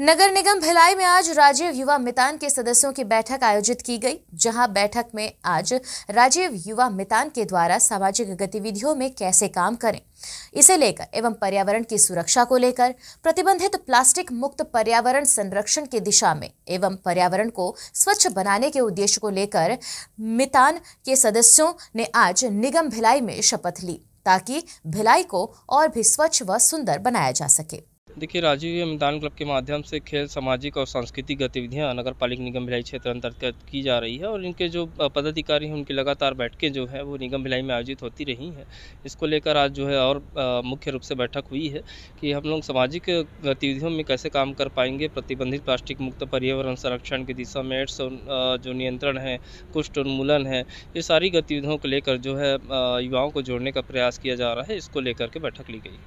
नगर निगम भिलाई में आज राजीव युवा मितान के सदस्यों की बैठक आयोजित की गई जहां बैठक में आज राजीव युवा मितान के द्वारा सामाजिक गतिविधियों में कैसे काम करें इसे लेकर एवं पर्यावरण की सुरक्षा को लेकर प्रतिबंधित प्लास्टिक मुक्त पर्यावरण संरक्षण की दिशा में एवं पर्यावरण को स्वच्छ बनाने के उद्देश्य को लेकर मितान के सदस्यों ने आज निगम भिलाई में शपथ ली ताकि भिलाई को और भी स्वच्छ व सुंदर बनाया जा सके देखिए राजीव मैदान क्लब के माध्यम से खेल सामाजिक और सांस्कृतिक गतिविधियां नगर पालिक निगम भिलाई क्षेत्र अंतर्गत की जा रही है और इनके जो पदाधिकारी हैं उनकी लगातार बैठकें जो है वो निगम भिलाई में आयोजित होती रही हैं इसको लेकर आज जो है और मुख्य रूप से बैठक हुई है कि हम लोग सामाजिक गतिविधियों में कैसे काम कर पाएंगे प्रतिबंधित प्लास्टिक मुक्त पर्यावरण संरक्षण की दिशा में एड्स जो नियंत्रण है कुष्ठ उन्मूलन है ये सारी गतिविधियों को लेकर जो है युवाओं को जोड़ने का प्रयास किया जा रहा है इसको लेकर के बैठक ली गई